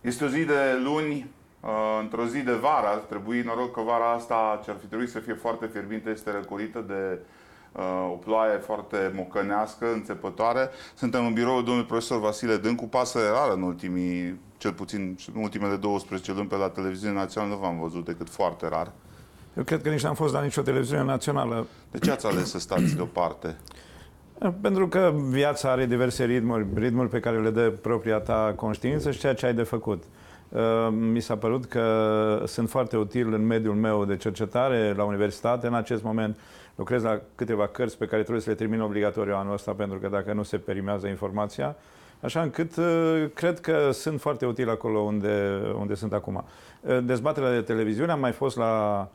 Este o zi de luni, uh, într-o zi de vară, ar trebui, noroc că vara asta ce ar fi trebuit să fie foarte fierbinte, este răcorită de uh, o ploaie foarte mocănească, înțepătoare. Suntem în biroul domnului profesor Vasile Dâncu, pasăre rară în ultimii, cel puțin în ultimele 12 luni pe la televiziune națională, nu v-am văzut decât foarte rar. Eu cred că nici n-am fost la nicio televiziune națională. De ce ați ales să stați deoparte? Pentru că viața are diverse ritmuri, ritmul pe care le dă propria ta conștiință și ceea ce ai de făcut. Uh, mi s-a părut că sunt foarte util în mediul meu de cercetare la universitate. În acest moment lucrez la câteva cărți pe care trebuie să le termin obligatoriu anul ăsta, pentru că dacă nu se perimează informația, Așa încât uh, cred că sunt foarte util acolo unde, unde sunt acum. Uh, dezbaterea de televiziune, am mai fost la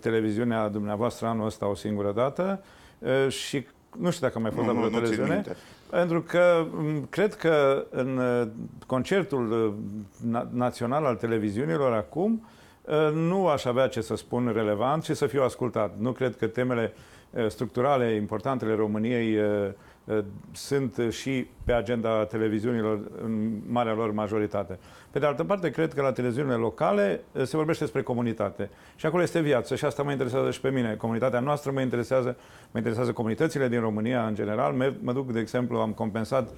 televiziunea dumneavoastră anul ăsta o singură dată și nu știu dacă mai fost nu, la nu, televiziune, nu pentru că cred că în uh, concertul uh, național al televiziunilor acum uh, nu aș avea ce să spun relevant și să fiu ascultat. Nu cred că temele structurale importante ale României Eh, sunt eh, și pe agenda televiziunilor în marea lor majoritate. Pe de altă parte, cred că la televiziunile locale eh, se vorbește despre comunitate. Și acolo este viață și asta mă interesează și pe mine. Comunitatea noastră mă interesează, mă interesează comunitățile din România în general. Mă duc, de exemplu, am compensat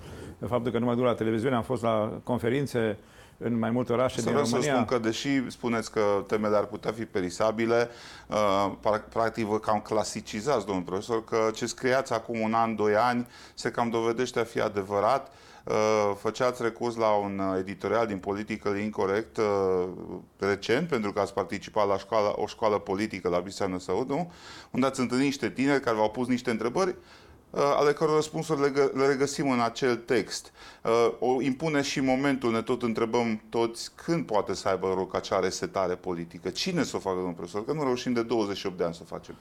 faptul că nu mă duc la televiziune, am fost la conferințe uh, în mai multe orașe să din România. să spun că, deși spuneți că temele ar putea fi perisabile, uh, practic vă cam clasicizați, domnul profesor, că ce scriați acum un an, doi ani, se cam dovedește a fi adevărat. Uh, făceați recurs la un editorial din Politică Incorrect uh, recent, pentru că ați participat la școală, o școală politică la Biseană Năsăudu, unde ați întâlnit niște tineri care v-au pus niște întrebări Uh, ale căror răspunsuri le, le regăsim în acel text. Uh, o impune și momentul, ne tot întrebăm toți când poate să aibă loc acea resetare politică, cine să o facă, domnul profesor, că nu reușim de 28 de ani să o facem.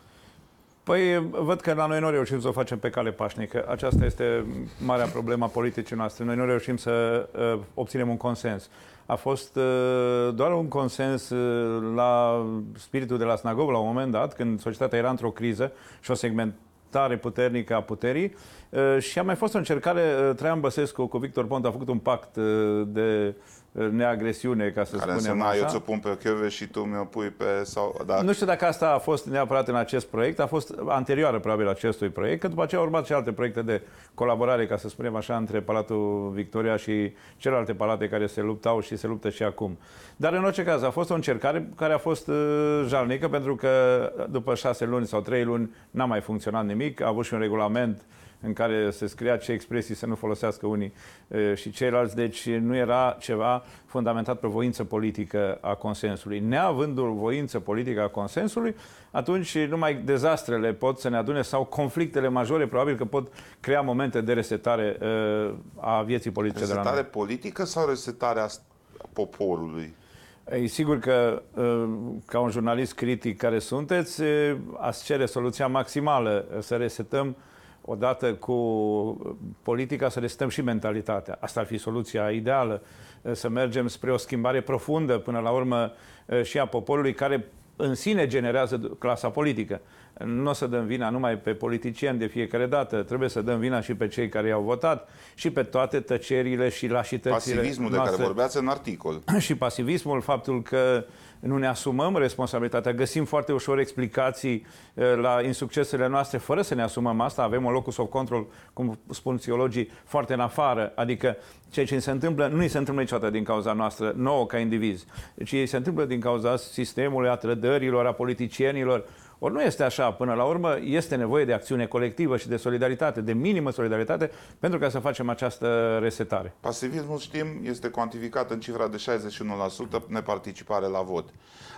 Păi văd că la noi nu reușim să o facem pe cale pașnică. Aceasta este marea problemă a politicii noastre. Noi nu reușim să uh, obținem un consens. A fost uh, doar un consens uh, la spiritul de la Snagov la un moment dat, când societatea era într-o criză și o segment tare puternică a puterii uh, și a mai fost o încercare, uh, Traian Băsescu cu Victor Ponta a făcut un pact uh, de neagresiune, ca să Care spunem însemna, așa. eu ți-o pun pe cheve și tu mi-o pui pe... Sau, da. Nu știu dacă asta a fost neapărat în acest proiect, a fost anterioară probabil acestui proiect, că după aceea au urmat și alte proiecte de colaborare, ca să spunem așa, între Palatul Victoria și celelalte palate care se luptau și se luptă și acum. Dar în orice caz a fost o încercare care a fost uh, jalnică, pentru că după șase luni sau trei luni n-a mai funcționat nimic, a avut și un regulament uh, în care se scria ce expresii să nu folosească unii și ceilalți, deci nu era ceva fundamentat pe voință politică a consensului. Neavând o voință politică a consensului, atunci numai dezastrele pot să ne adune sau conflictele majore probabil că pot crea momente de resetare a vieții politice resetare de la Resetare politică sau resetarea poporului? E sigur că, ca un jurnalist critic care sunteți, ați cere soluția maximală, să resetăm uh, odată cu politica să le stăm și mentalitatea. Asta ar fi soluția ideală, eh, să mergem spre o schimbare profundă, până la urmă, eh, și a poporului, care în sine generează clasa politică nu o să dăm vina numai pe politicieni de fiecare dată, trebuie să dăm vina și pe cei care i-au votat și pe toate tăcerile și lașitățile Pasivismul noastre. de care vorbeați în articol. Și pasivismul, faptul că nu ne asumăm responsabilitatea, găsim foarte ușor explicații eh, la insuccesele noastre fără să ne asumăm asta, avem un locus of control, cum spun psihologii, foarte în afară, adică ceea ce se întâmplă nu îi se întâmplă niciodată din cauza noastră, nouă ca indivizi, ci se întâmplă din cauza sistemului, a trădărilor, a politicienilor, ori nu este așa. Până la urmă, este nevoie de acțiune colectivă și de solidaritate, de minimă solidaritate, pentru ca să facem această resetare. Pasivismul, știm, este cuantificat în cifra de 61% neparticipare la vot.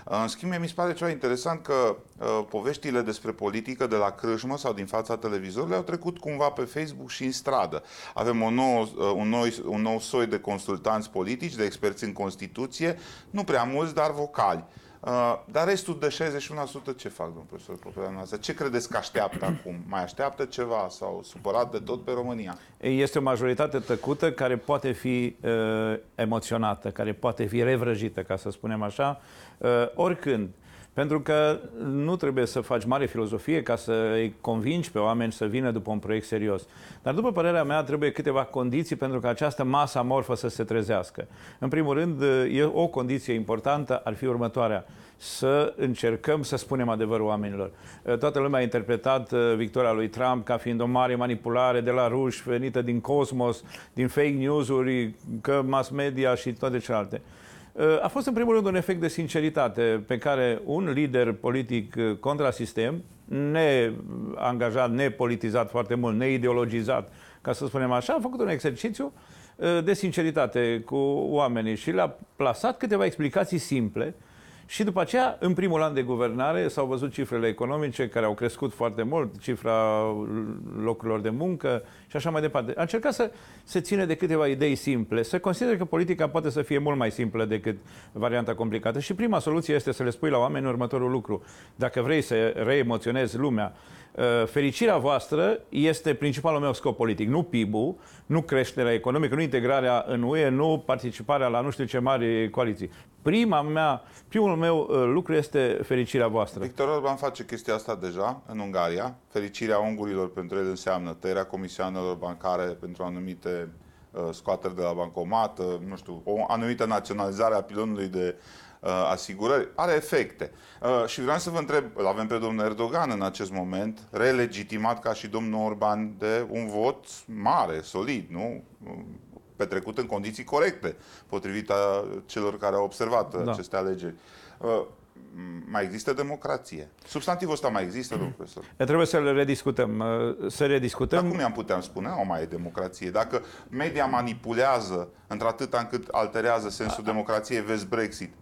În schimb, mi se pare ceva interesant că uh, poveștile despre politică de la crâșmă sau din fața televizorului au trecut cumva pe Facebook și în stradă. Avem o nouă, uh, un, nou, un nou soi de consultanți politici, de experți în Constituție, nu prea mulți, dar vocali. Uh, dar restul de 61% ce fac, domnul profesor profesor? Ce credeți că așteaptă acum? Mai așteaptă ceva sau supărat de tot pe România? Este o majoritate tăcută care poate fi uh, emoționată, care poate fi revrăjită, ca să spunem așa, uh, oricând. Uh, pentru că nu trebuie să faci mare filozofie ca să îi convingi pe oameni să vină după un proiect serios. Dar după părerea mea trebuie câteva condiții pentru că această masă amorfă să se trezească. În primul rând, e o condiție importantă ar fi următoarea să încercăm să spunem adevărul oamenilor. Toată lumea a interpretat uh, victoria lui Trump ca fiind o mare manipulare de la ruși, venită din cosmos, din fake news-uri, că mass media și toate celelalte. Uh, a fost, în primul rând, un efect de sinceritate pe care un lider politic uh, contra sistem, neangajat, nepolitizat foarte mult, neideologizat, ca să spunem așa, a făcut un exercițiu uh, de sinceritate cu oamenii și le-a plasat câteva explicații simple și după aceea, în primul an de guvernare, s-au văzut cifrele economice care au crescut foarte mult, cifra locurilor de muncă și așa mai departe. A încercat să se ține de câteva idei simple, să consider că politica poate să fie mult mai simplă decât varianta complicată. Și prima soluție este să le spui la oameni următorul lucru. Dacă vrei să reemoționezi lumea, Uh, fericirea voastră este principalul meu scop politic. Nu PIB-ul, nu creșterea economică, nu integrarea în UE, nu participarea la nu știu ce mari coaliții. Prima mea, primul meu uh, lucru este fericirea voastră. Victor Orban face chestia asta deja în Ungaria. Fericirea ungurilor pentru el înseamnă tăierea comisioanelor bancare pentru anumite uh, scoateri de la bancomat, nu știu, o anumită naționalizare a pilonului de Uh, asigurări, are efecte. Uh, și vreau să vă întreb, avem pe domnul Erdogan în acest moment, relegitimat ca și domnul Orban de un vot mare, solid, nu? Petrecut în condiții corecte, potrivit a celor care au observat da. aceste alegeri uh, mai există democrație. Substantivul ăsta mai există, domnul profesor? E, trebuie să le rediscutăm. Să rediscutăm. Dar cum i-am putea spune? O mai e democrație. Dacă media manipulează într-atâta încât alterează sensul democrației, vezi Brexit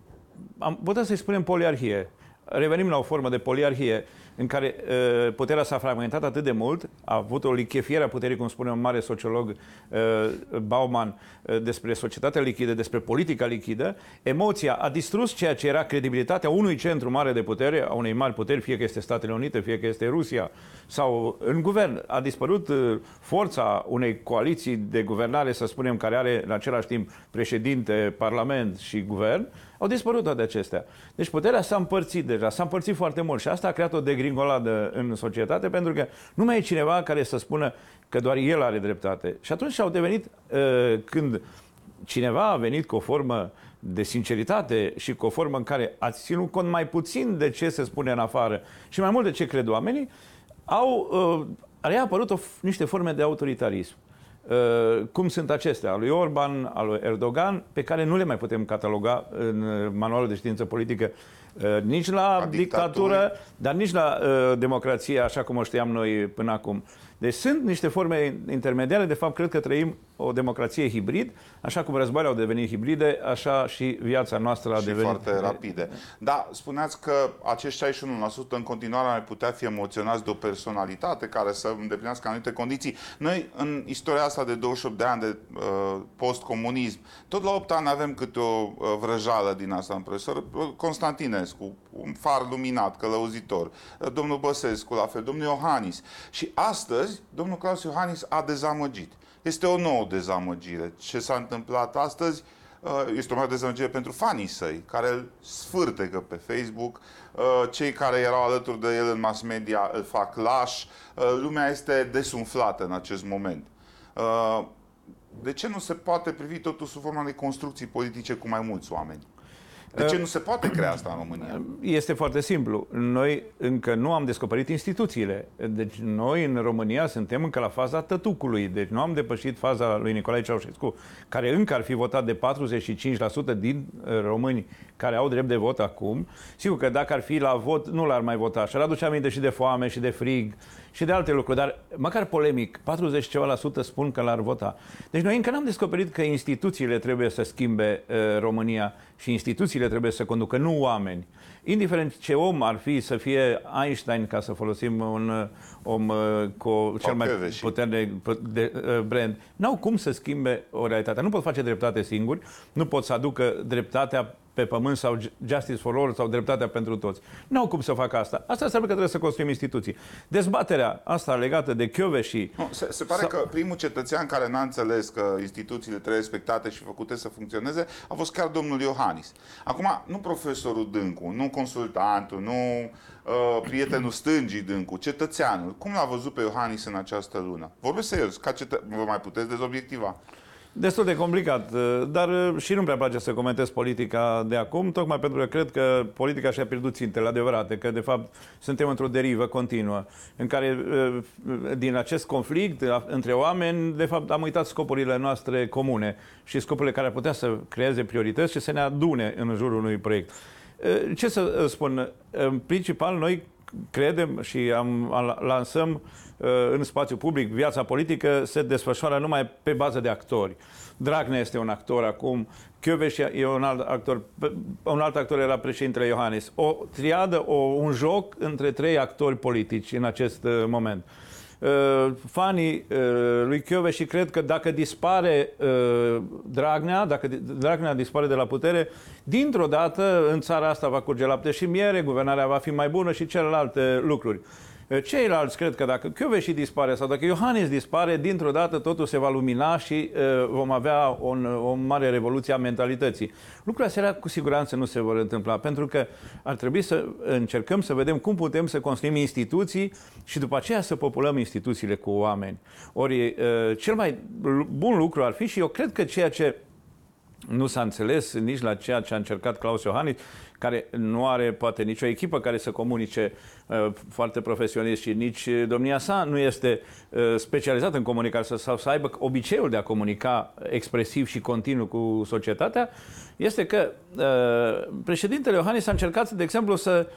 am putea să-i spunem poliarhie. Revenim la o formă de poliarhie în care uh, puterea s-a fragmentat atât de mult, a avut o lichefiere a puterii, cum spune un mare sociolog uh, Bauman, uh, despre societatea lichidă, despre politica lichidă, emoția a distrus ceea ce era credibilitatea unui centru mare de putere, a unei mari puteri, fie că este Statele Unite, fie că este Rusia, sau în guvern. A dispărut uh, forța unei coaliții de guvernare, să spunem, care are în același timp președinte, parlament și guvern, au dispărut toate acestea. Deci puterea s-a împărțit deja, s-a împărțit foarte mult și asta a creat o degradare degringoladă în societate, pentru că nu mai e cineva care să spună că doar el are dreptate. Și atunci au devenit, uh, când cineva a venit cu o formă de sinceritate și cu o formă în care ați ținut cont mai puțin de ce se spune în afară și mai mult de ce cred oamenii, au uh, reapărut o, niște forme de autoritarism. Uh, cum sunt acestea, al lui Orban, al lui Erdogan, pe care nu le mai putem cataloga în uh, manualul de știință politică, uh, nici la, la dictatură, dictatură, dar nici la uh, democrație, așa cum o știam noi până acum. Deci sunt niște forme intermediare, de fapt cred că trăim o democrație hibrid, așa cum războaiele au devenit hibride, așa și viața noastră a și devenit... foarte rapide. Da, spuneați că acești 61% în continuare ar putea fi emoționați de o personalitate care să îndeplinească anumite condiții. Noi, în istoria asta de 28 de ani de uh, postcomunism, tot la 8 ani avem câte o uh, vrăjală din asta în profesor. Constantinescu, un far luminat, călăuzitor, uh, domnul Băsescu, la fel, domnul Iohannis. Și astăzi, domnul Claus Iohannis a dezamăgit este o nouă dezamăgire. Ce s-a întâmplat astăzi uh, este o mare dezamăgire pentru fanii săi, care îl sfârtecă pe Facebook, uh, cei care erau alături de el în mass media îl fac laș, uh, lumea este desumflată în acest moment. De ce nu se poate privi totul sub forma de construcții politice cu mai mulți oameni? De ce ă, nu se poate crea asta în România? Este foarte simplu. Noi încă nu am descoperit instituțiile. Deci noi în România suntem încă la faza tătucului. Deci nu am depășit faza lui Nicolae Ceaușescu, care încă ar fi votat de 45% din ă, români care au drept de vot acum. Sigur că dacă ar fi la vot, nu l-ar mai vota. Și ar aduce aminte și de foame și de frig și de alte lucruri, dar măcar polemic, 40 ceva la sută spun că l-ar vota. Deci noi încă n-am descoperit că instituțiile trebuie să schimbe uh, România și instituțiile trebuie să conducă, nu oameni indiferent ce om ar fi să fie Einstein, ca să folosim un uh, om uh, cu cel mai puternic de uh, brand, n-au cum să schimbe o realitate. Nu pot face dreptate singuri, nu pot să aducă dreptatea pe pământ sau justice for all sau dreptatea pentru toți. Nu au cum să facă asta. Asta înseamnă că trebuie să construim instituții. Dezbaterea asta legată de Chiove și... se, se pare sau... că primul cetățean care n-a înțeles că instituțiile trebuie respectate și făcute să funcționeze a fost chiar domnul Iohannis. Acum, nu profesorul Dâncu, nu consultantul, nu uh, prietenul stângii dâncu, cetățeanul. Cum l-a văzut pe Iohannis în această lună? Vorbesc serios, ca cetă... vă mai puteți dezobiectiva. Destul de complicat, uh, dar uh, și nu-mi prea place să comentez politica de acum, tocmai pentru că cred că politica și-a pierdut țintele adevărate, că de fapt suntem într-o derivă continuă, în care uh, din acest conflict între oameni, de fapt am uitat scopurile noastre comune și scopurile care ar putea să creeze priorități și să ne adune în jurul unui proiect. Ă, ce să ă, spun? În principal, noi credem și am, lansăm ă, în spațiu public viața politică se desfășoară numai pe bază de actori. Dragnea este un actor acum, Chioveș e un alt actor, un alt actor era președintele Iohannis. O triadă, o, un joc între trei actori politici în acest moment. Uh, fanii uh, lui Chiove și cred că dacă dispare uh, Dragnea, dacă Dragnea dispare de la putere, dintr-o dată în țara asta va curge lapte și miere, guvernarea va fi mai bună și celelalte lucruri. Eh, ceilalți cred că dacă și dispare sau dacă Iohannis dispare, dintr-o dată totul se va lumina și eh, vom avea o, o mare revoluție a mentalității. Lucrurile astea cu siguranță nu se vor întâmpla, pentru că ar trebui să încercăm să vedem cum putem să construim instituții și după aceea să populăm instituțiile cu oameni. Ori eh, cel mai bun lucru ar fi și eu cred că ceea ce nu s-a înțeles nici la ceea ce a încercat Claus Iohannis care nu are poate nicio echipă care să comunice uh, foarte profesionist și nici uh, domnia sa nu este uh, specializată în comunicare sau să aibă obiceiul de a comunica expresiv și continuu cu societatea, este că președintele Iohannis a încercat, de exemplu, să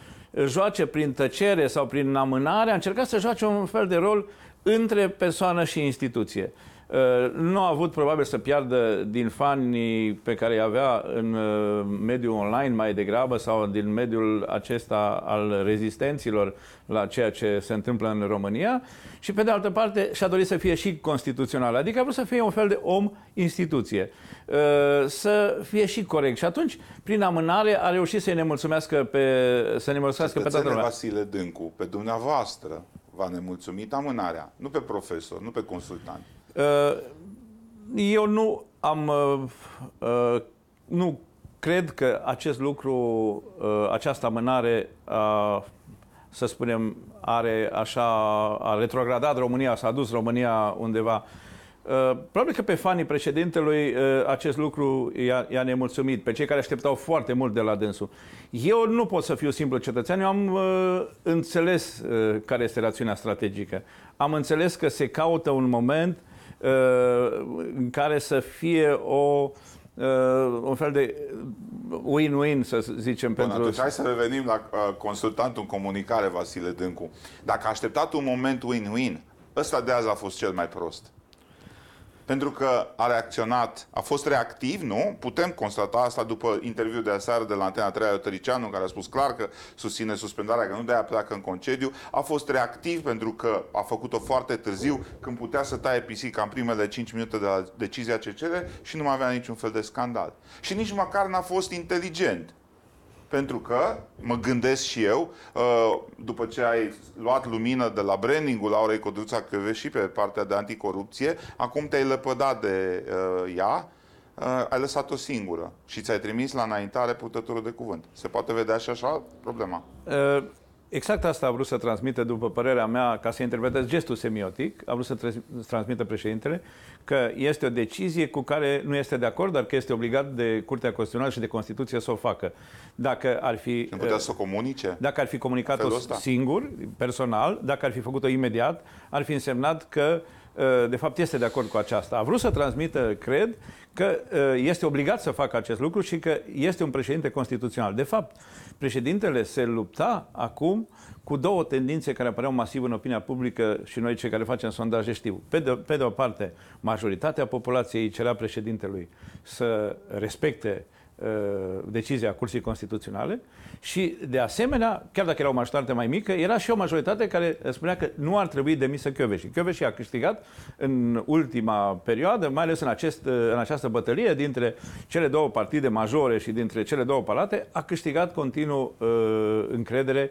joace prin tăcere sau prin amânare, a încercat să joace un fel de rol între persoană și instituție. Uh, nu a avut probabil să piardă din fanii pe care îi avea în uh, mediul online mai degrabă sau din mediul acesta al rezistenților la ceea ce se întâmplă în România și pe de altă parte și-a dorit să fie și constituțional, adică a vrut să fie un fel de om instituție, uh, să fie și corect și atunci prin amânare a reușit să-i nemulțumească pe, să ne mulțumească pe toată lumea. Vasile Dâncu, pe dumneavoastră v-a nemulțumit amânarea, nu pe profesor, nu pe consultant Uh, eu nu am, uh, uh, nu cred că acest lucru, această amânare a să spunem, are așa, a retrogradat România, s-a dus România undeva. Probabil că pe fanii președintelui acest lucru i-a, i-a nemulțumit, pe cei care așteptau foarte mult de la dânsul. Eu nu pot să fiu simplu cetățean, eu am uh, înțeles uh, care este rațiunea strategică. Am înțeles că se caută un moment uh, Uh, în care să fie o uh, un fel de win-win, să zicem. Bun, pentru... atunci hai să revenim la uh, consultantul în comunicare, Vasile Dâncu. Dacă a așteptat un moment win-win, ăsta de azi a fost cel mai prost pentru că a reacționat, a fost reactiv, nu? Putem constata asta după interviul de aseară de la Antena 3 Tăricianu, care a spus clar că susține suspendarea, că nu de-aia pleacă în concediu. A fost reactiv pentru că a făcut-o foarte târziu, când putea să taie pisica în primele 5 minute de la decizia CCR și nu mai avea niciun fel de scandal. Și nici măcar n-a fost inteligent. Pentru că, mă gândesc și eu, uh, după ce ai luat lumină de la brandingul Laurei Codruța și pe partea de anticorupție, acum te-ai lepădat de uh, ea, uh, ai lăsat-o singură și ți-ai trimis la înaintare purtătorul de cuvânt. Se poate vedea și așa problema? Exact asta a vrut să transmită, după părerea mea, ca să interpretez gestul semiotic, a vrut să transmită președintele că este o decizie cu care nu este de acord, dar că este obligat de Curtea Constituțională și de Constituție să o facă. Dacă ar fi... Nu putea uh, să o comunice? Dacă ar fi comunicat-o singur, personal, dacă ar fi făcut-o imediat, ar fi însemnat că Eh, de fapt este de acord cu aceasta. A vrut să transmită, cred, că eh, este obligat să facă acest lucru și că este un președinte constituțional. De fapt, președintele se lupta acum cu două tendințe care apăreau masiv în opinia publică și noi cei care facem sondaje știu. Pe de, pe de o parte, majoritatea populației cerea președintelui să respecte uh, Uh, decizia Curții Constituționale și, de asemenea, chiar dacă era o majoritate mai mică, era și o majoritate care uh, spunea că nu ar trebui demisă Chioveși. Chioveși a câștigat în ultima perioadă, mai ales în, acest, uh, în această bătălie dintre cele două partide majore și dintre cele două palate, a câștigat continuu uh, încredere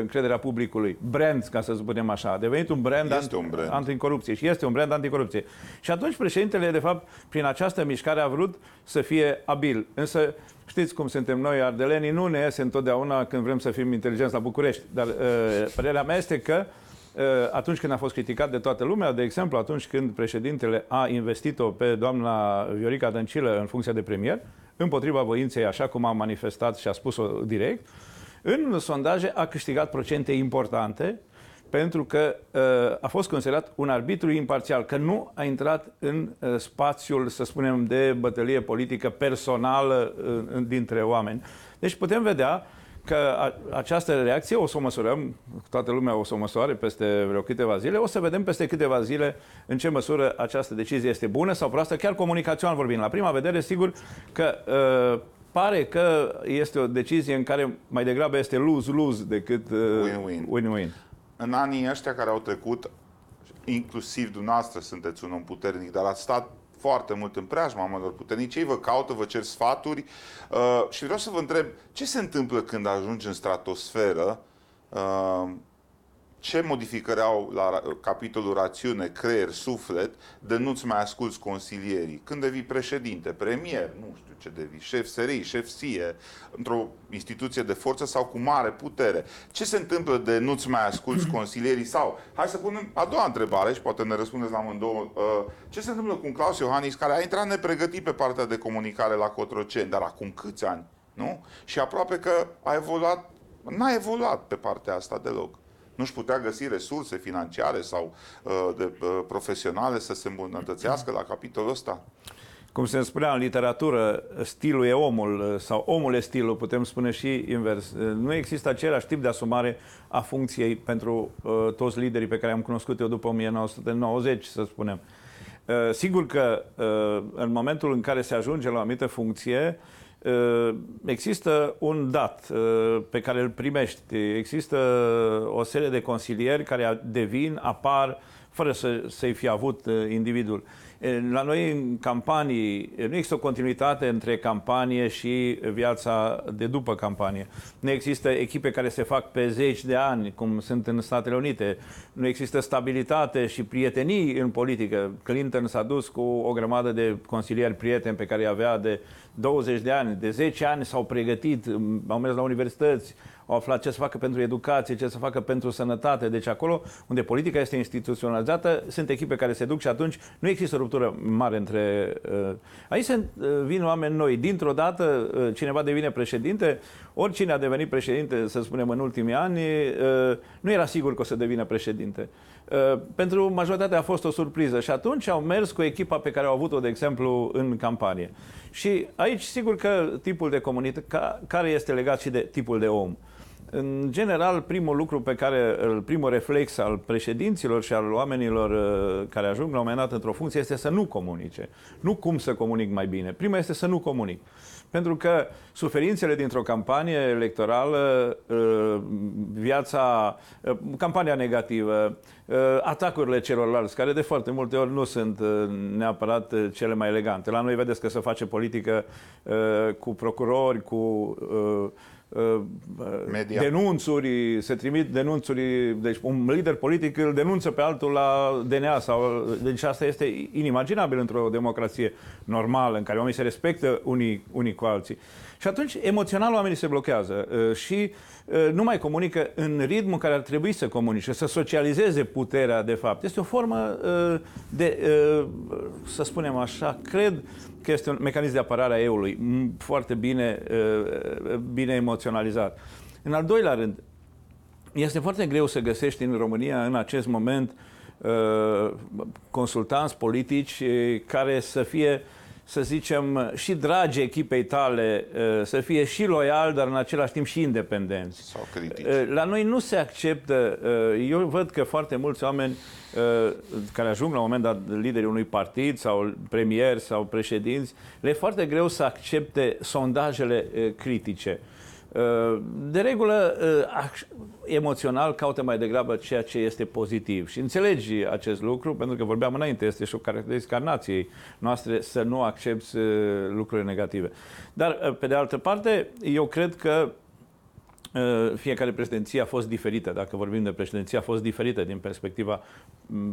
încrederea publicului, brand, ca să spunem așa, a devenit un brand, este un brand. anticorupție și este un brand anticorupție. Și atunci președintele, de fapt, prin această mișcare a vrut să fie abil. Însă Știți cum suntem noi, ardelenii, nu ne iese întotdeauna când vrem să fim inteligenți la București, dar uh, părerea mea este că uh, atunci când a fost criticat de toată lumea, de exemplu, atunci când președintele a investit-o pe doamna Viorica Dăncilă în funcția de premier, împotriva voinței, așa cum a manifestat și a spus-o direct, uh, în sondaje a câștigat procente importante pentru că uh, a fost considerat un arbitru imparțial, că nu a intrat în uh, spațiul, să spunem, de bătălie politică personală uh, dintre oameni. Deci putem vedea că a, această reacție o să o măsurăm, toată lumea o să o măsoare peste vreo câteva zile, o să vedem peste câteva zile în ce măsură această decizie este bună sau proastă, chiar comunicațional vorbind. La prima vedere, sigur că uh, pare că este o decizie în care mai degrabă este lose-lose decât uh, win-win. În anii ăștia care au trecut, inclusiv dumneavoastră sunteți un om puternic, dar a stat foarte mult în preajma oamenilor puternici, ei vă caută, vă cer sfaturi uh, și vreau să vă întreb, ce se întâmplă când ajungi în stratosferă uh, ce modificări au la capitolul rațiune, creier, suflet, de nu-ți mai asculți consilierii? Când devii președinte, premier, nu știu, ce devii șef SRI, șef SIE, într-o instituție de forță sau cu mare putere. Ce se întâmplă de nu-ți mai asculți consilierii sau, hai să punem a doua întrebare și poate ne răspundeți la amândouă, uh, ce se întâmplă cu un Claus Iohannis care a intrat nepregătit pe partea de comunicare la Cotroceni, dar acum câți ani, nu? Și aproape că a evoluat, n-a evoluat pe partea asta deloc nu-și putea găsi resurse financiare sau uh, de, uh, profesionale să se îmbunătățească la capitolul ăsta? cum se spunea în literatură, stilul e omul sau omul e stilul, putem spune și invers. Nu există același tip de asumare a funcției pentru uh, toți liderii pe care am cunoscut eu după 1990, să spunem. Uh, sigur că uh, în momentul în care se ajunge la o anumită funcție, uh, există un dat uh, pe care îl primești. Există o serie de consilieri care devin, apar, fără să, să-i fi avut uh, individul. La noi, în campanii, nu există o continuitate între campanie și viața de după campanie. Nu există echipe care se fac pe zeci de ani, cum sunt în Statele Unite. Nu există stabilitate și prietenii în politică. Clinton s-a dus cu o grămadă de consilieri prieteni pe care i-a avea de 20 de ani, de 10 ani s-au pregătit, au mers la universități, au aflat ce să facă pentru educație, ce să facă pentru sănătate. Deci acolo unde politica este instituționalizată, sunt echipe care se duc și atunci nu există ruptură mare între... Uh, aici se uh, vin oameni noi. Dintr-o dată uh, cineva devine președinte, oricine a devenit președinte, să spunem, în ultimii ani, nu era sigur că o să devină președinte. Uh, pentru majoritatea a fost o surpriză și atunci au mers cu echipa pe care au avut-o, de exemplu, în campanie. Și aici, sigur că tipul de comunitate, care este legat și de tipul de om. Uh, în general, primul lucru pe care, primul reflex al președinților și al oamenilor uh, care ajung la un moment dat într-o funcție este să nu comunice. Nu cum să comunic mai bine. Prima este să nu comunic. Pentru că suferințele dintr-o campanie electorală, uh, viața, uh, campania negativă, atacurile celorlalți, care de foarte multe ori nu sunt neapărat cele mai elegante. La noi vedeți că se face politică cu procurori, cu Media. Uh, denunțuri, se trimit denunțuri, deci un lider politic îl denunță pe altul la DNA sau, deci asta este inimaginabil într-o democrație normală în care oamenii se respectă unii, unii cu alții. Și atunci emoțional oamenii se blochează uh, și uh, nu mai comunică în ritmul care ar trebui să comunice, să socializeze puterea de fapt. Este o formă de, să spunem așa, cred, că este un mecanism de apărare a eului foarte bine, bine emoționalizat. În al doilea rând, este foarte greu să găsești în România în acest moment consultanți politici care să fie să zicem, și dragi echipei tale, uh, să fie și loial, dar în același timp și independenți. Sau critici. Uh, la noi nu se acceptă, uh, eu văd că foarte mulți oameni care ajung la un moment dat liderii unui partid sau premier sau președinți, le e foarte greu să accepte sondajele critice. Ă, de regulă, ă, emoțional caută mai degrabă ceea ce este pozitiv și înțelegi acest lucru, pentru că vorbeam înainte, este și o caracteristică a nației noastre să nu accepti ă, lucruri negative. Dar, pe de altă parte, eu cred că fiecare președinție a fost diferită, dacă vorbim de președinție, a fost diferită din perspectiva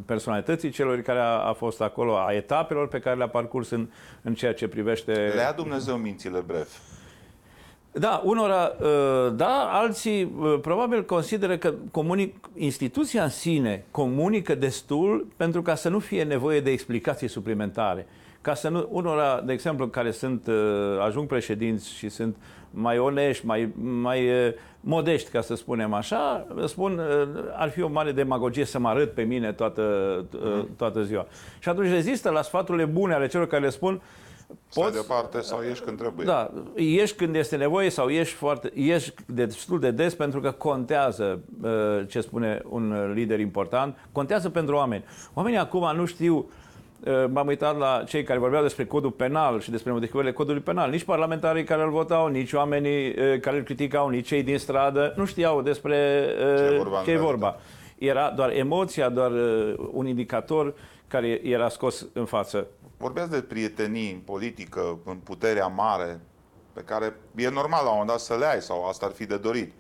personalității celor care a, a fost acolo, a etapelor pe care le-a parcurs în, în ceea ce privește... Lea Dumnezeu mințile, bref. Da, unora, uh, da, alții uh, probabil consideră că comunic, instituția în sine comunică destul pentru ca să nu fie nevoie de explicații suplimentare. Ca să nu, unora, de exemplu, care sunt, uh, ajung președinți și sunt mai onești, mai, mai modești, ca să spunem așa, spun, ar fi o mare demagogie să mă arăt pe mine toată, mhm. toată ziua. Și atunci rezistă la sfaturile bune ale celor care le spun, Poți, stai departe sau ieși când trebuie. Da, ieși când este nevoie sau ieși, foarte, ieși destul de des pentru că contează uh, ce spune un lider important, contează pentru oameni. Oamenii acum nu știu, uh, m-am uitat la cei care vorbeau despre codul penal și despre modificările codului penal. Nici parlamentarii care îl votau, nici oamenii uh, care îl criticau, nici cei din stradă nu știau despre ce e vorba. Ce e vorba. Era doar emoția, doar un indicator care era scos în față. Vorbesc de prietenii în politică, în puterea mare, pe care e normal la un moment dat să le ai sau asta ar fi de dorit.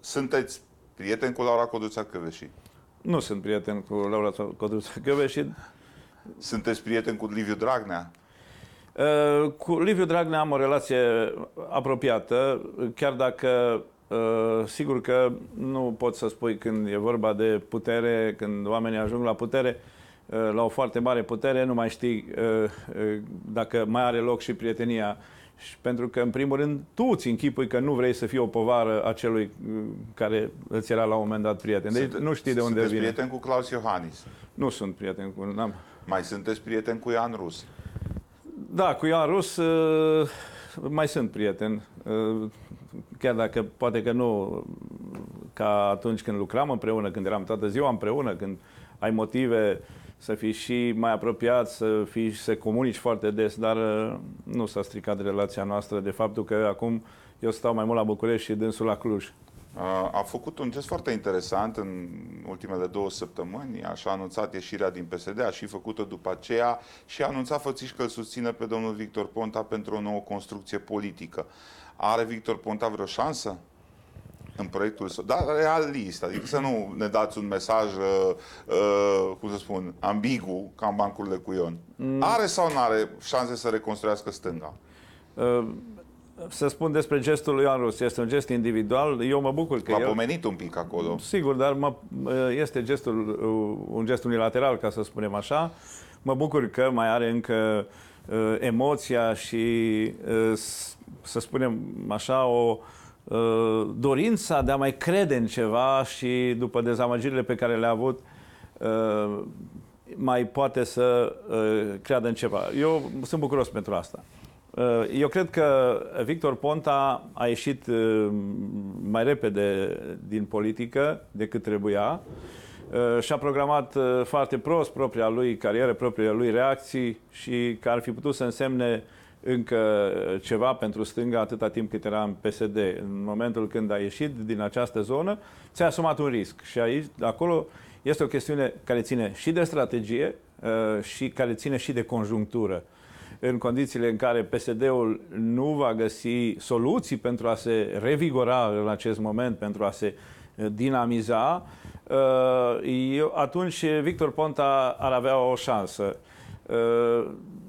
Sunteți prieten cu Laura Codruța Căveșii? Nu sunt prieten cu Laura Codruța Căveșii. Sunteți prieten cu Liviu Dragnea? cu Liviu Dragnea am o relație apropiată, chiar dacă sigur că nu pot să spui când e vorba de putere, când oamenii ajung la putere, Uh, la o foarte mare putere, nu mai știi uh, uh, dacă mai are loc și prietenia. Și pentru că, în primul rând, tu îți închipui că nu vrei să fii o povară a celui care îți era la un moment dat prieten. Deci nu știi de unde vine. prieten cu Claus Iohannis? Nu sunt prieten cu... N-am. Mai sunteți prieten cu Ian Rus? Da, cu Ian Rus mai sunt prieten. Chiar dacă poate că nu ca atunci când lucram împreună, când eram toată ziua împreună, când ai motive uh, să fii și mai apropiat, să, fii, să comunici foarte des, dar uh, nu s-a stricat relația noastră de faptul că acum eu stau mai mult la București și dânsul la Cluj. A făcut un gest foarte interesant în ultimele două săptămâni, așa a anunțat ieșirea din PSD, a și făcut-o după aceea și a anunțat fățiș că îl susține pe domnul Victor Ponta pentru o nouă construcție politică. Are Victor Ponta vreo șansă? în proiectul său, dar realist, adică să nu ne dați un mesaj, uh, uh, cum să spun, ambigu, ca în bancurile cu Ion. Mm. Are sau nu are șanse să reconstruiască stânga? Uh, să spun despre gestul lui Ion Rus, este un gest individual, eu mă bucur că... L-a el... pomenit un pic acolo. Sigur, dar mă, uh, este gestul, uh, un gest unilateral, ca să spunem așa. Mă bucur că mai are încă uh, emoția și, uh, să spunem așa, o uh, Uh, dorința de a mai crede în ceva și după dezamăgirile pe care le-a avut, uh, mai poate să uh, creadă în ceva. Eu sunt bucuros pentru asta. Eu cred că Victor Ponta a ieșit mai repede din politică decât trebuia și-a programat foarte prost propria lui carieră, propria lui reacții și că ar fi putut să însemne uh, încă ceva pentru stânga atâta timp cât era în PSD. În momentul când a ieșit din această zonă, ți-a asumat un risc. Și aici, acolo este o chestiune care ține și de strategie uh, și care ține și de conjunctură. În condițiile în care PSD-ul nu va găsi soluții pentru a se revigora în acest moment, pentru a se uh, dinamiza, uh, atunci Victor Ponta ar avea o șansă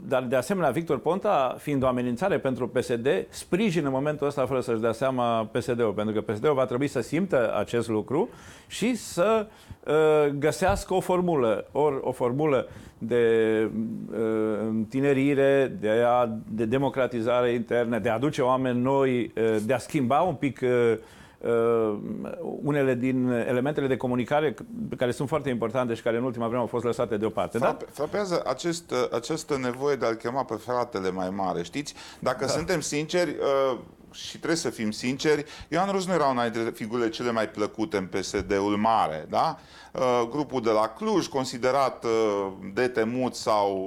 dar de asemenea Victor Ponta, fiind o amenințare pentru PSD, sprijină în momentul ăsta fără să-și dea seama PSD-ul, pentru că PSD-ul va trebui să simtă acest lucru și să uh, găsească o formulă, ori o formulă de uh, întinerire, de, a, de democratizare internă, de a aduce oameni noi, uh, de a schimba un pic uh, Ehm, unele din elementele de comunicare care sunt foarte importante și care în ultima vreme au fost lăsate deoparte. Da? Frape, da? Frapează acest, această nevoie de a-l chema pe fratele mai mare, știți? Dacă da. suntem sinceri, ehm, și trebuie să fim sinceri, Ioan Rus nu era una dintre figurile cele mai plăcute în PSD-ul mare, da? Uh, grupul de la Cluj, considerat uh, de temut sau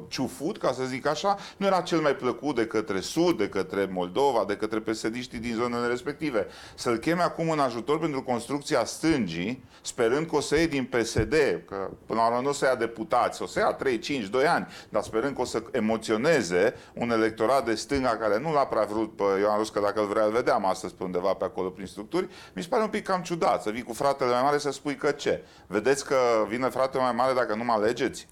uh, ciufut, ca să zic așa, nu era cel mai plăcut de către Sud, de către Moldova, de către psd din zonele respective. Să-l cheme acum în ajutor pentru construcția stângii, sperând că o să iei din PSD, că până la urmă nu o să ia deputați, o să ia 3, 5, 2 ani, dar sperând că o să emoționeze un electorat de stânga care nu l-a prea vrut pe Ioan Rus că dacă îl vrea, îl vedeam astăzi pe undeva pe acolo prin structuri, mi se pare un pic cam ciudat să vii cu fratele mai mare să spui că ce. Vedeți că vine fratele mai mare dacă nu mă alegeți?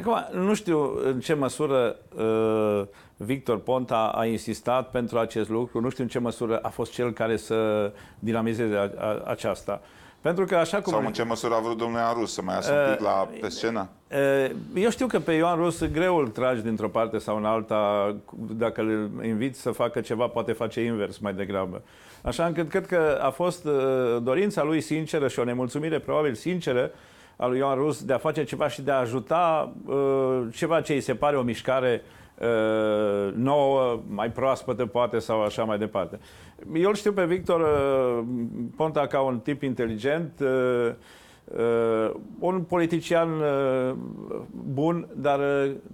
Acum, nu știu în ce măsură uh, Victor Ponta a insistat pentru acest lucru, nu știu în ce măsură a fost cel care să dinamizeze a, a, aceasta. Uh, pentru că așa cum... Sau în ce măsură a vrut domnul Ioan Rus să mai iasă uh, un pic la, pe eh, scenă? Uh, eu știu că pe Ioan Rus greu îl tragi dintr-o parte sau în alta. Dacă îl invit să facă ceva, poate face invers mai degrabă. Așa încât cred că a fost uh, dorința lui sinceră și o nemulțumire probabil sinceră a lui Ioan Rus de a face ceva și de a ajuta uh, ceva ce îi se pare o mișcare uh, Ă, nouă, mai proaspătă poate sau așa mai departe. Eu îl știu pe Victor ă, Ponta ca un tip inteligent, ă, un politician bun, dar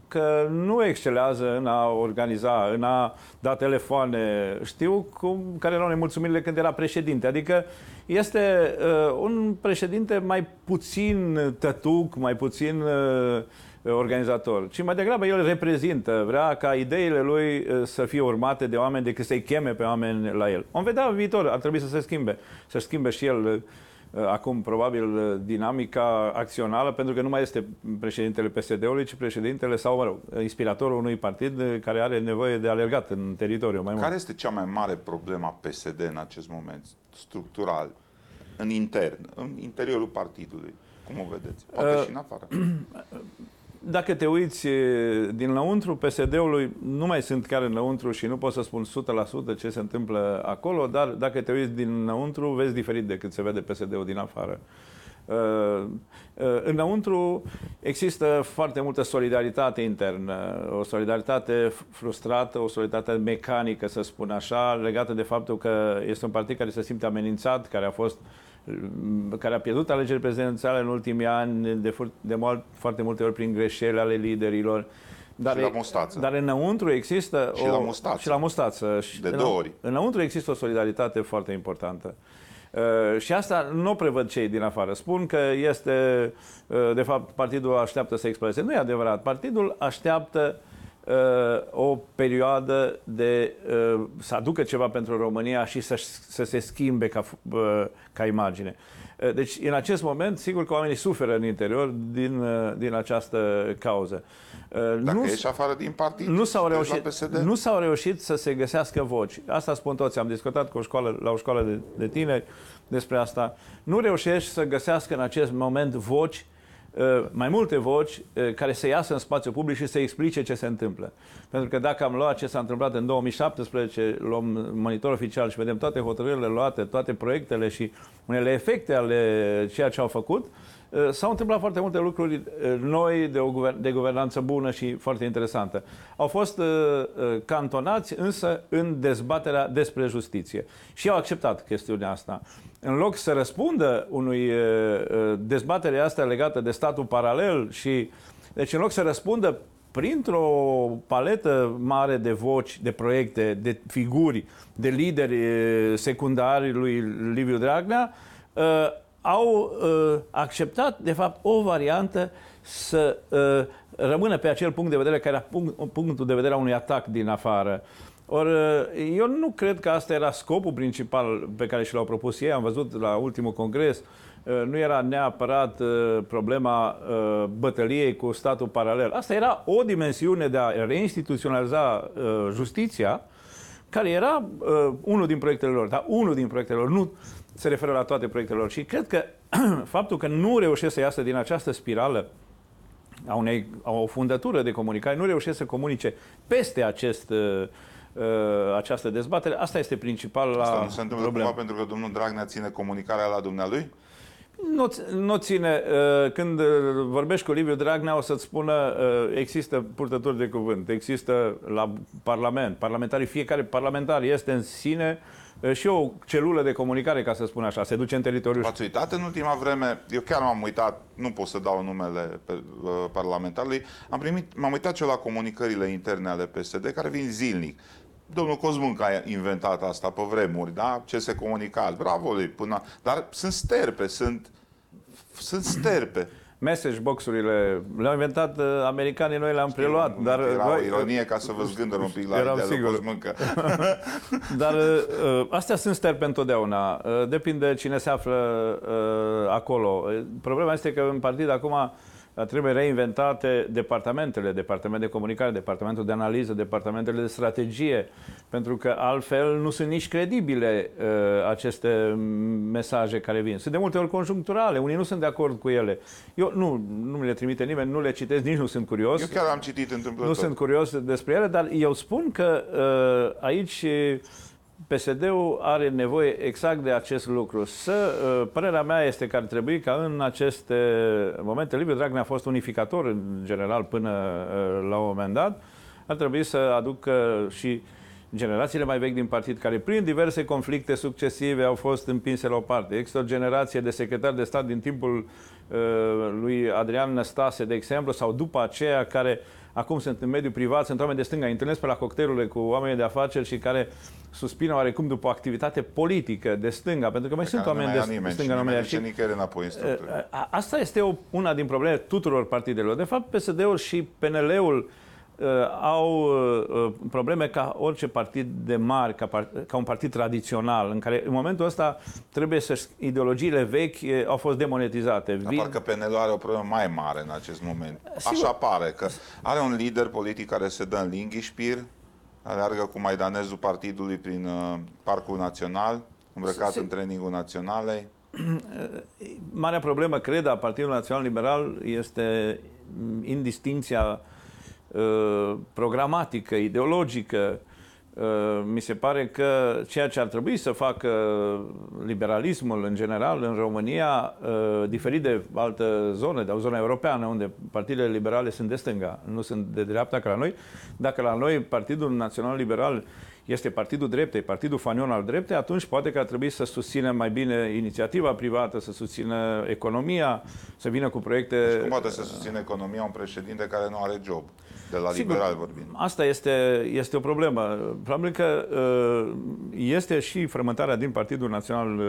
că nu excelează în a organiza, în a da telefoane. Știu cum, care erau nemulțumirile când era președinte. Adică este un președinte mai puțin tătuc, mai puțin Eh, organizator, ci mai degrabă el reprezintă, vrea ca ideile lui eh, să fie urmate de oameni decât să-i cheme pe oameni la el. Om vedea în viitor, ar trebui să se schimbe, să schimbe și el eh, acum probabil dinamica acțională, pentru că nu mai este președintele PSD-ului, ci președintele sau, mă rog, inspiratorul unui partid care are nevoie de alergat în teritoriu. Mai mult. Care este cea mai mare problemă a PSD în acest moment, structural, în intern, în interiorul partidului? Cum o vedeți? Poate uh, și în afară. Dacă te uiți din lăuntru PSD-ului, nu mai sunt chiar în lăuntru și nu pot să spun 100% ce se întâmplă acolo, dar dacă te uiți din lăuntru, vezi diferit decât se vede PSD-ul din afară. Înăuntru există foarte multă solidaritate internă, o solidaritate frustrată, o solidaritate mecanică, să spun așa, legată de faptul că este un partid care se simte amenințat, care a fost uh, Uh, care a pierdut alegeri prezidențiale în ultimii ani de, fur, de mult, foarte multe ori prin greșeli ale liderilor. Dar, și la mustață. Dar înăuntru există... Și o, la mustață. Și la mustață. De în, două ori. Înăuntru există o solidaritate foarte importantă. Uh, și asta nu o prevăd cei din afară. Spun că este, uh, de fapt, partidul așteaptă să explodeze. Nu e adevărat. Partidul așteaptă uh, Uh, o perioadă de uh, să aducă ceva pentru România și să, să se schimbe ca, uh, ca imagine. Deci, în acest moment, sigur că oamenii suferă în interior din, din această cauză. Dacă nu, ești afară din partid, nu s-au, reușit, nu s-au reușit să se găsească voci. Asta spun toți. Am discutat cu o școală, la o școală de, de tineri despre asta. Nu reușești să găsească în acest moment voci Uh, mai multe voci uh, care să iasă în spațiu public și să explice ce se întâmplă. Pentru că dacă am luat ce s-a întâmplat în 2017, luăm monitor oficial și vedem toate hotărârile luate, toate proiectele și unele efecte ale ceea ce au făcut, Eh, s-au întâmplat foarte multe lucruri eh, noi de, o guvern- de guvernanță bună și foarte interesantă. Au fost uh, cantonați însă în dezbaterea despre justiție și au acceptat chestiunea asta. În loc să răspundă unui uh, dezbatere asta legată de statul paralel și deci în loc să răspundă printr-o paletă mare de voci, de proiecte, de figuri, de lideri secundari lui Liviu Dragnea, au uh, acceptat, de fapt, o variantă să uh, rămână pe acel punct de vedere care era punct, punctul de vedere a unui atac din afară. Or, uh, eu nu cred că asta era scopul principal pe care și l-au propus ei. Am văzut la ultimul congres, uh, nu era neapărat uh, problema uh, bătăliei cu statul paralel. Asta era o dimensiune de a reinstituționaliza uh, justiția, care era uh, unul din proiectele lor, dar unul din proiectele lor, nu se referă la toate proiectele lor. Și cred că faptul că nu reușesc să iasă din această spirală a, unei, a o fundătură de comunicare, nu reușesc să comunice peste acest uh, uh această dezbatere. Asta este principal la Asta nu se întâmplă problem. cumva pentru că domnul Dragnea ține comunicarea la dumnealui? Nu, nu ține. Uh, când uh, vorbești cu Liviu Dragnea, o să-ți spună există purtători de cuvânt, există la Parlament, parlamentarii, fiecare parlamentar este în sine Eh, și o celulă de comunicare, ca să spun așa, se duce în teritoriul... ați uitat în ultima vreme, eu chiar m-am uitat, nu pot să dau numele eh, parlamentarului, am primit, m-am uitat și la comunicările interne ale PSD, care vin zilnic. Domnul Cosmun a inventat asta pe vremuri, da? Ce se comunica, bravo lui, până... Dar sunt sterpe, sunt, sunt sterpe message boxurile le-au inventat uh, americanii, noi le-am Știu, preluat. Dar era uh, voi, o ironie ca să vă zgândă un pic la eram sigur. mâncă. dar uh, uh, astea sunt sterpe întotdeauna. Uh, depinde cine se află uh, acolo. Uh, problema este că în partid acum trebuie reinventate departamentele, departamentele de comunicare, departamentul de analiză, departamentele de strategie, pentru că altfel nu sunt nici credibile uh, aceste mesaje care vin. Sunt de multe ori conjuncturale, unii nu sunt de acord cu ele. Eu nu, nu mi le trimite nimeni, nu le citesc, nici nu sunt curios. Eu chiar am citit întâmplător. Nu sunt curios despre ele, dar eu spun că uh, aici PSD-ul are nevoie exact de acest lucru. Să, uh, părerea mea este că ar trebui ca în aceste uh, momente, Liviu Dragnea a fost unificator în general până uh, la un moment dat, ar trebui să aducă și generațiile mai vechi din partid, care prin diverse conflicte succesive au fost împinse la o parte. Există o generație de secretari de stat din timpul lui Adrian Năstase, de exemplu, sau după aceea, care uh, acum sunt în mediul privat, sunt oameni de stânga, întâlnesc pe la cocktailurile cu oameni de afaceri și care suspină oarecum după activitate politică de stânga, pentru că mai pe sunt oameni mai de nimeni, stânga în Și nicăieri înapoi în uh, Asta este o, una din problemele tuturor partidelor. De fapt, PSD-ul și PNL-ul Uh, au uh, uh, probleme ca orice partid de mari, ca, par, ca un partid tradițional, în care în momentul ăsta trebuie să ideologiile vechi au fost demonetizate. Da, Vin... Parcă PNL are o problemă mai mare în acest moment. Sigur. Așa pare, că are un lider politic care se dă în linghișpir, aleargă cu maidanezul partidului prin uh, Parcul Național, îmbrăcat în treningul naționalei. Marea problemă, cred, a Partidului Național Liberal este indistinția Uh, programatică, ideologică. Uh, mi se pare că ceea ce ar trebui să facă liberalismul în general în România, uh, diferit de altă zonă, de o zonă europeană, unde partidele liberale sunt de stânga, nu sunt de dreapta ca la noi, dacă la noi Partidul Național Liberal este Partidul Dreptei, Partidul Fanion al Dreptei, atunci poate că ar trebui să susțină mai bine inițiativa privată, să susțină economia, să vină cu proiecte... Deci cum poate să susțină economia un președinte care nu are job? de la Sigur, liberal vorbim. Asta este, este o problemă. Probabil că uh, este și frământarea din Partidul Național uh,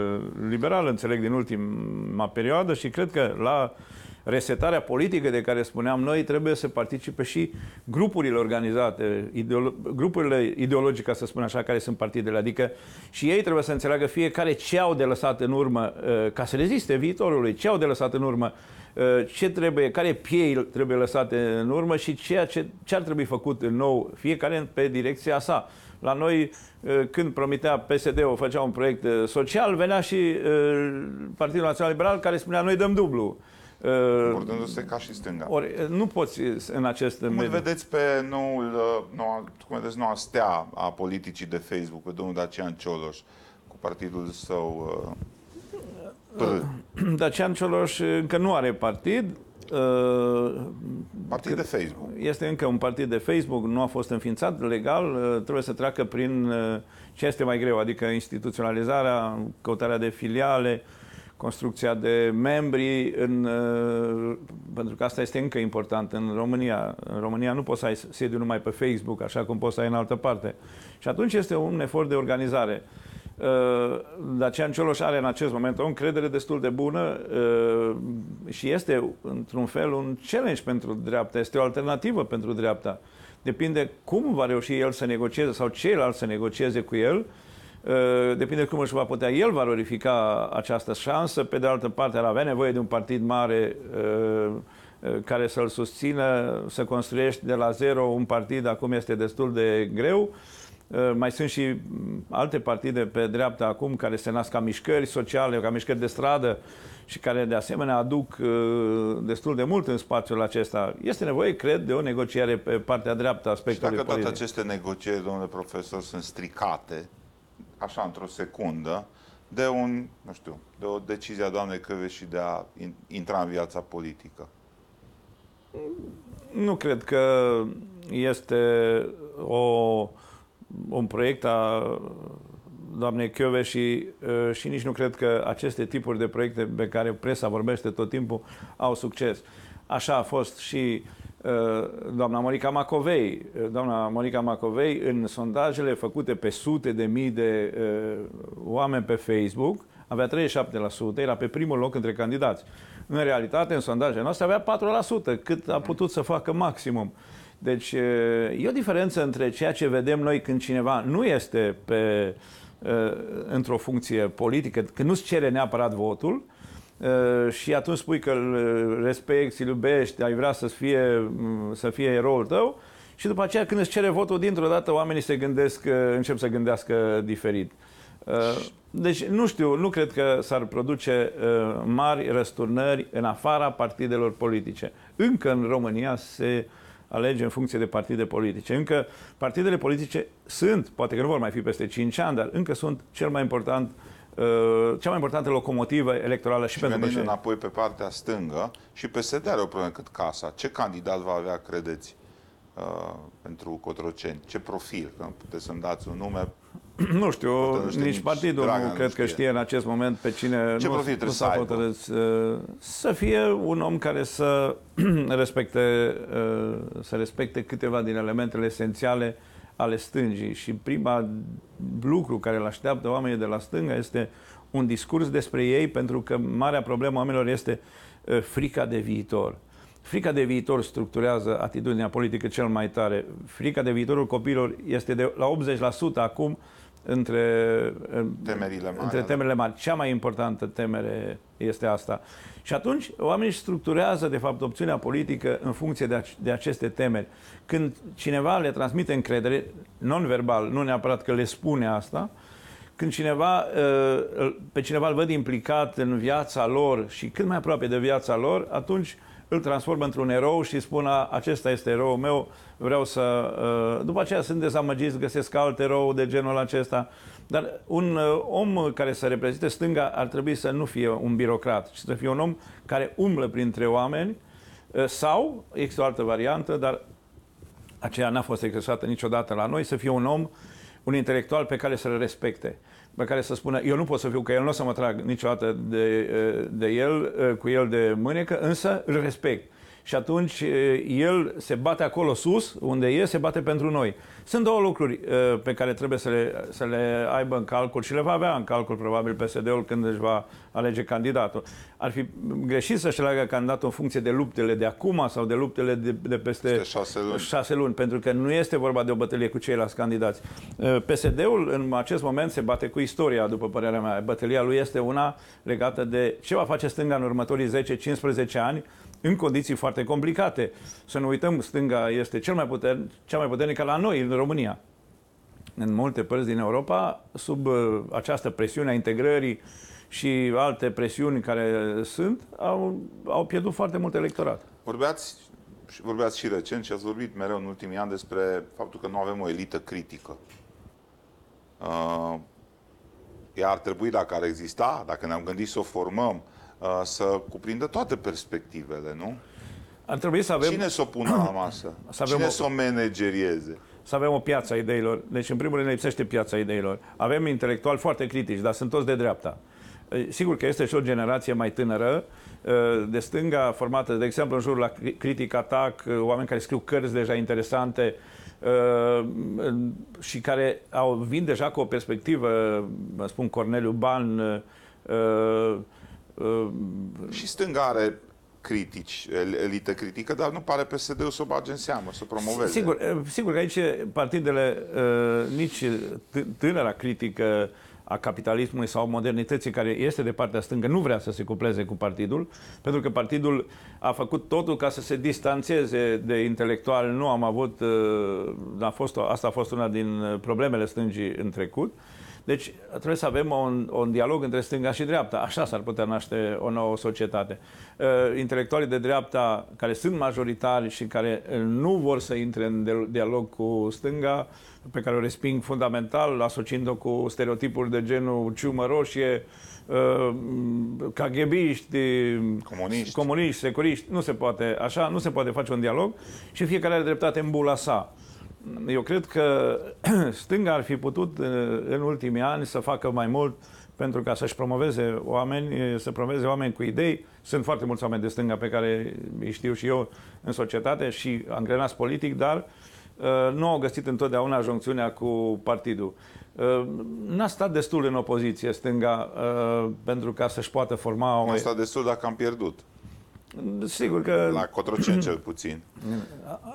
Liberal, înțeleg, din ultima perioadă și cred că la resetarea politică de care spuneam noi, trebuie să participe și grupurile organizate, ideolo- grupurile ideologice, ca să spun așa, care sunt partidele. Adică și ei trebuie să înțeleagă fiecare ce au de lăsat în urmă uh, ca să reziste viitorului, ce au de lăsat în urmă, uh, ce trebuie, care piei trebuie lăsate în urmă și ceea ce, ce ar trebui făcut în nou, fiecare pe direcția sa. La noi, uh, când promitea PSD-ul, făcea un proiect social, venea și Partidul Național Liberal care spunea noi dăm dublu. Comportându-se uh, ca și stânga. Ori, nu poți uh, în acest cum mediu. vedeți pe noul, uh, noua, cum vedeți noua stea a politicii de Facebook, pe domnul Dacian Cioloș, cu partidul său Dacian Cioloș încă nu are partid. partid de Facebook. Este încă un partid de Facebook, nu a fost înființat legal, trebuie să treacă prin ce este mai greu, adică instituționalizarea, căutarea de filiale, construcția de membri, în, uh, pentru că asta este încă important în România. În România nu poți să ai sediu numai pe Facebook, așa cum poți să ai în altă parte. Și atunci este un efort de organizare. Uh, Dacian Cioloș are în acest moment o încredere destul de bună uh, și este, într-un fel, un challenge pentru dreapta, este o alternativă pentru dreapta. Depinde cum va reuși el să negocieze sau ceilalți să negocieze cu el, Eh, depinde cum își va putea el valorifica această șansă. Pe de altă parte, ar avea nevoie de un partid mare eh, eh, care să-l susțină, să construiești de la zero un partid, acum este destul de greu. Mai sunt și mm, alte partide pe dreapta acum care se nasc ca mișcări sociale, ca mișcări de stradă și care de asemenea aduc destul de mult în spațiul acesta. Este nevoie, cred, de o negociere pe partea dreaptă a spectrului politic. dacă toate aceste negocieri, domnule profesor, sunt stricate, așa într-o secundă, de un, nu știu, de o decizie a doamnei și de a intra în viața politică? Nu cred că este o, un proiect a doamnei Chiove și, uh, și nici nu cred că aceste tipuri de proiecte pe care presa vorbește tot timpul au succes. Așa a fost și uh, Uh, doamna Monica Macovei. Uh, doamna Monica Macovei, în sondajele făcute pe sute de mii de uh, oameni pe Facebook, avea 37%, era pe primul loc între candidați. În realitate, în sondajele noastre, avea 4%, cât a putut să facă maximum. Deci e o diferență între ceea ce vedem noi când cineva nu este pe, într-o funcție politică, când nu-ți cere neapărat votul, Uh, și atunci spui că îl uh, respecti, îl iubești, ai vrea să fie, mm, să fie eroul tău și după aceea când îți cere votul, dintr-o dată oamenii se gândesc, uh, încep să gândească diferit. Deci nu știu, nu cred că s-ar produce mari răsturnări în afara partidelor politice. Încă în România se alege în funcție de partide politice. Încă partidele politice sunt, poate că nu vor mai fi peste 5 ani, dar încă sunt cel mai important uh, Uh, cea mai importantă locomotivă electorală și, și pentru venim înapoi pe partea stângă și PSD are o problemă cât casa. Ce candidat va avea, credeți, uh, pentru Cotroceni? Ce profil? Că puteți să-mi dați un nume. Nu știu, nu nici, nici partidul nu cred știe. că știe în acest moment pe cine Ce nu, profil trebuie să aibă? Uh, să fie un om care să respecte, uh, să respecte câteva din elementele esențiale uh, ale stângii și prima lucru care îl așteaptă oamenii de la stânga este un discurs despre ei, pentru că marea problemă oamenilor este uh, frica de viitor. Frica de viitor structurează atitudinea politică cel mai tare. Frica de viitorul copiilor este de la 80% acum între temerile mari. Între da. temerile mari. Cea mai importantă temere este asta. Și atunci oamenii structurează, de fapt, opțiunea politică în funcție de, ac- de aceste temeri. Când cineva le transmite încredere, non-verbal, nu neapărat că le spune asta, când cineva, uh, pe cineva îl văd implicat în viața lor și cât mai aproape de viața lor, atunci uh, îl transform într-un erou și spun acesta este eroul meu, vreau să... Uh, după aceea sunt dezamăgiți, găsesc alt erou de genul acesta. Dar un uh, om care să reprezinte stânga ar trebui să nu fie un birocrat, ci să fie un om care umblă printre oameni uh, sau, există o altă variantă, dar aceea n-a fost exersată niciodată la noi, să fie un om, un intelectual pe care să-l respecte pe care să spună, eu nu pot să fiu că el, nu o să mă trag niciodată de, de el, cu el de mânecă, însă îl respect. Și atunci el se bate acolo sus, unde e, se bate pentru noi. Sunt două lucruri pe care trebuie să le, să le aibă în calcul și le va avea în calcul probabil PSD-ul când își va alege candidatul. Ar fi greșit să-și aleagă candidatul în funcție de luptele de acum sau de luptele de, de peste, peste șase, luni. șase luni, pentru că nu este vorba de o bătălie cu ceilalți candidați. PSD-ul în acest moment se bate cu istoria, după părerea mea. Bătălia lui este una legată de ce va face stânga în următorii 10-15 ani în condiții foarte complicate. Să nu uităm, stânga este cel mai puternic, cea mai puternică la noi, în România. În multe părți din Europa, sub uh, această presiune a integrării și alte presiuni care sunt, au, au pierdut foarte mult electorat. Vorbeați, și vorbeați și recent și ați vorbit mereu în ultimii ani despre faptul că nu avem o elită critică. Uh, ea ar trebui, dacă ar exista, dacă ne-am gândit să o formăm, uh, Uh, să cuprindă toate perspectivele, nu? Ar trebui să avem... Cine să o pună la masă? Să avem Cine o... să o managerieze? Să avem o piață a ideilor. Deci, în primul rând, lipsește piața ideilor. Avem intelectuali foarte critici, dar sunt toți de dreapta. Sigur că este și o generație mai tânără, de stânga, formată, de exemplu, în jurul la Critic atac, oameni care scriu cărți deja interesante și care au, vin deja cu o perspectivă, spun Corneliu Ban, și stânga are critici, elită critică, dar nu pare PSD-ul să o bage în seamă, să promoveze. Sigur, eh, sigur că aici partidele, eh, nici tânăra critică a capitalismului sau modernității care este de partea stângă nu vrea să se cupleze cu partidul, pentru că partidul a făcut totul ca să se distanțeze de intelectual. Nu am avut, eh, a fost, asta a fost una din problemele stângii în trecut. Uh, deci trebuie să avem un, un dialog între stânga și dreapta. Așa s-ar putea naște o nouă societate. Uh, intelectualii de dreapta, care sunt majoritari și care uh, nu vor să intre în dialog cu stânga, pe care o resping fundamental, asociind-o cu stereotipuri de genul ciumă roșie, caghebiști, uh, comuniști. comuniști, securiști. Nu se poate așa, nu se poate face un dialog și fiecare are dreptate în bula sa. Eu cred că stânga ar fi putut în ultimii ani să facă mai mult pentru ca să-și promoveze oameni, să promoveze oameni cu idei. Sunt foarte mulți oameni de stânga pe care îi știu și eu în societate și angrenați politic, dar uh, nu au găsit întotdeauna joncțiunea cu partidul. Uh, n-a stat destul în opoziție stânga uh, pentru ca să-și poată forma... O... N-a stat destul dacă am pierdut. Sigur că... La Cotroceni cel puțin.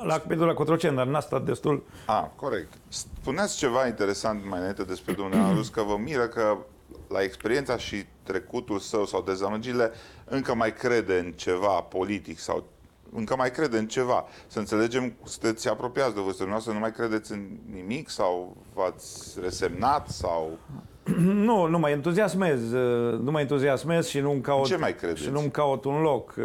La, pentru la Cotroceni, dar n-a stat destul. A, corect. Spuneați ceva interesant mai înainte despre dumneavoastră, că vă miră că la experiența și trecutul său sau dezamăgirile încă mai crede în ceva politic sau încă mai crede în ceva. Să înțelegem, sunteți apropiați de vârstă noastră, nu mai credeți în nimic sau v-ați resemnat sau... Nu, nu mai entuziasmez, uh, nu mai entuziasmez și nu-mi caut, Ce mai și nu-mi caut un loc, uh,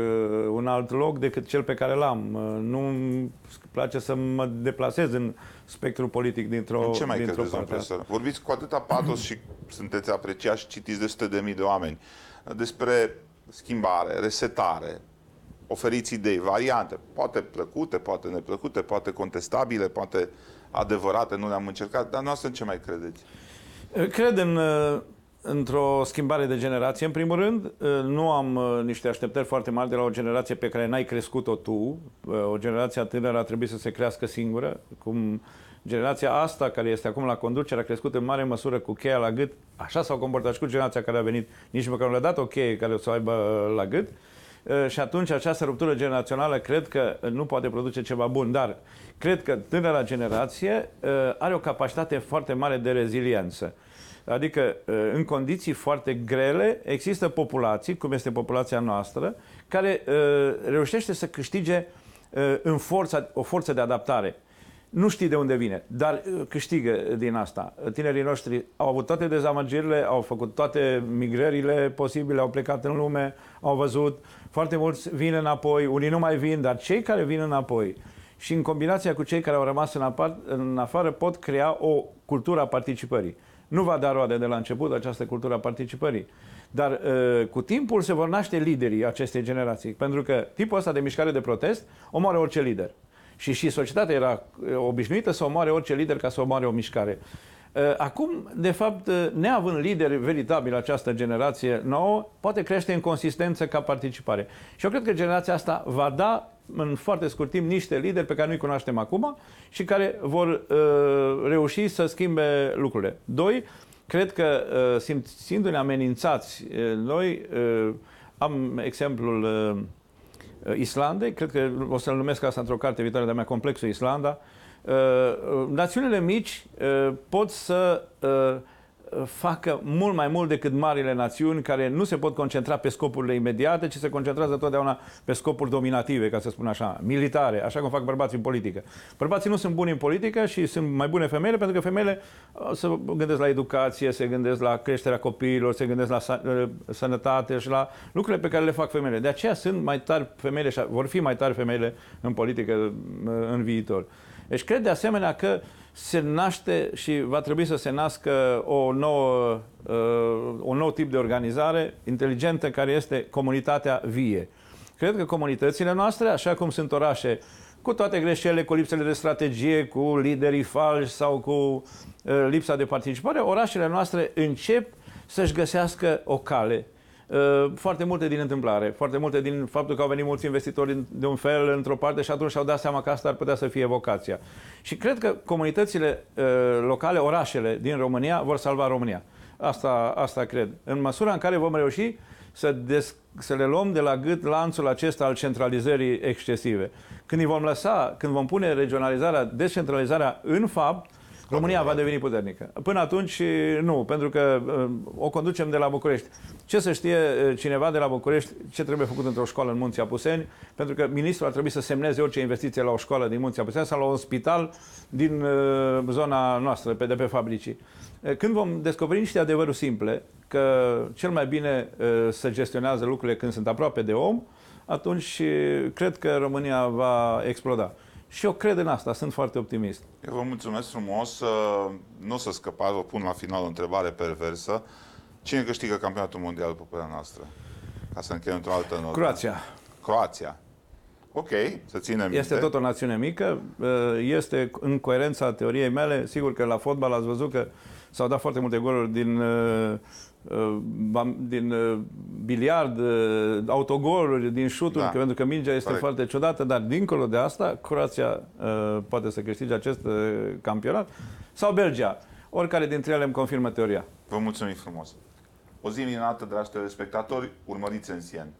un alt loc decât cel pe care l-am. Uh, nu îmi place să mă deplasez în spectrul politic dintr-o În ce mai credeți, domnul profesor? Vorbiți cu atâta patos și sunteți apreciați și citiți de sute de mii de oameni despre schimbare, resetare, oferiți idei, variante, poate plăcute, poate neplăcute, poate contestabile, poate adevărate, nu le-am încercat, dar noastră în ce mai credeți? Cred în, uh, într-o schimbare de generație. În primul rând, uh, nu am uh, niște așteptări foarte mari de la o generație pe care n-ai crescut-o tu. O generație tânără a trebuit să se crească singură, cum generația asta care este acum la conducere a crescut în mare măsură cu cheia la gât. Așa s-au comportat și cu generația care a venit, nici măcar nu le-a dat o cheie care o să o aibă la gât. Și atunci această ruptură generațională cred că nu poate produce ceva bun, dar cred că tânăra generație are o capacitate foarte mare de reziliență. Adică, în condiții foarte grele, există populații, cum este populația noastră, care reușește să câștige în forța, o forță de adaptare. Nu știi de unde vine, dar câștigă din asta. Tinerii noștri au avut toate dezamăgirile, au făcut toate migrările posibile, au plecat în lume, au văzut. Foarte mulți vin înapoi, unii nu mai vin, dar cei care vin înapoi și în combinația cu cei care au rămas în, în afară pot crea o cultură a participării. Nu va da roade de la început această cultură a participării. Dar uh, cu timpul se vor naște liderii acestei generații, pentru că tipul ăsta de mișcare de protest omoară orice lider. Și și societatea era uh, obișnuită să omoare orice lider ca să omoare o mișcare. Eh, acum, de fapt, eh, neavând lideri veritabili această generație nouă, poate crește în consistență ca participare. Și eu cred că generația asta va da în foarte scurt timp niște lideri pe care nu-i cunoaștem acum și care vor uh, reuși să schimbe lucrurile. Doi, cred că uh, simțindu-ne amenințați, uh, noi uh, am exemplul uh, Islandei, cred că o să-l numesc asta într-o carte viitoare de-a mea, Complexul Islanda, uh, Uh, uh, națiunile mici uh, pot să facă mult mai mult decât marile națiuni care nu se pot concentra pe scopurile imediate, ci se concentrează totdeauna pe scopuri dominative, ca să spun așa, militare, așa cum fac bărbații în politică. Bărbații nu sunt buni în politică și sunt mai bune femeile pentru că femeile se gândesc la educație, se gândesc la creșterea copiilor, se gândesc la sănătate și la lucrurile pe care le fac femeile. De aceea sunt mai tari femeile și vor fi mai tari femeile în politică în viitor. Deci cred de asemenea că se naște și va trebui să se nască o nouă, uh, un nou tip de organizare inteligentă care este comunitatea vie. Cred că comunitățile noastre, așa cum sunt orașe, cu toate greșelile, cu lipsele de strategie, cu liderii falși sau cu uh, lipsa de participare, orașele noastre încep să-și găsească o cale Uh, foarte multe din întâmplare, foarte multe din faptul că au venit mulți investitori de un fel într-o parte și atunci și-au dat seama că asta ar putea să fie vocația. Și cred că comunitățile uh, locale, orașele din România vor salva România. Asta, asta cred. În măsura în care vom reuși să, des, să le luăm de la gât lanțul acesta al centralizării excesive. Când îi vom lăsa, când vom pune regionalizarea, descentralizarea în fapt, România va deveni puternică. Până atunci, nu, pentru că uh, o conducem de la București. Ce să știe uh, cineva de la București ce trebuie făcut într-o școală în Munții Apuseni? Pentru că ministrul ar trebui să semneze orice investiție la o școală din Munții Apuseni sau la un spital din uh, zona noastră, pe de pe fabricii. Când vom descoperi niște adevăruri simple, că cel mai bine se gestionează lucrurile când sunt aproape de om, atunci cred că România va exploda. Și eu cred în asta, sunt foarte optimist. Eu vă mulțumesc frumos. Nu o să scăpați, o pun la final o întrebare perversă. Cine câștigă campionatul mondial, după părerea noastră? Ca să încheiem într-o altă notă. Croația. Croația. Ok, să ținem minte. Este tot o națiune mică, uh, este în coerența teoriei mele, sigur că la fotbal ați văzut că s-au dat foarte multe goluri din uh, Uh, din uh, biliard, uh, autogoluri, din șuturi, da. Că, pentru că mingea este Corect. foarte ciudată, dar dincolo de asta, Croația poate să câștige acest campionat sau Belgia. Oricare dintre ele îmi confirmă teoria. Vă mulțumim frumos. O zi minunată, dragi telespectatori, urmăriți în Sien.